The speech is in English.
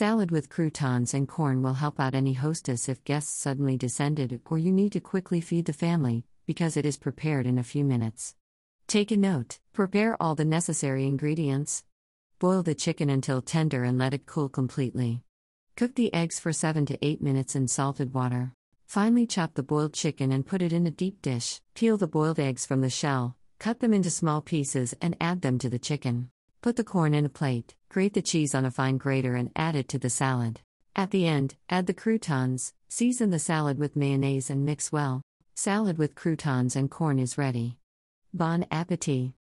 Salad with croutons and corn will help out any hostess if guests suddenly descended or you need to quickly feed the family, because it is prepared in a few minutes. Take a note prepare all the necessary ingredients. Boil the chicken until tender and let it cool completely. Cook the eggs for 7 to 8 minutes in salted water. Finely chop the boiled chicken and put it in a deep dish. Peel the boiled eggs from the shell, cut them into small pieces, and add them to the chicken. Put the corn in a plate, grate the cheese on a fine grater, and add it to the salad. At the end, add the croutons, season the salad with mayonnaise, and mix well. Salad with croutons and corn is ready. Bon appetit!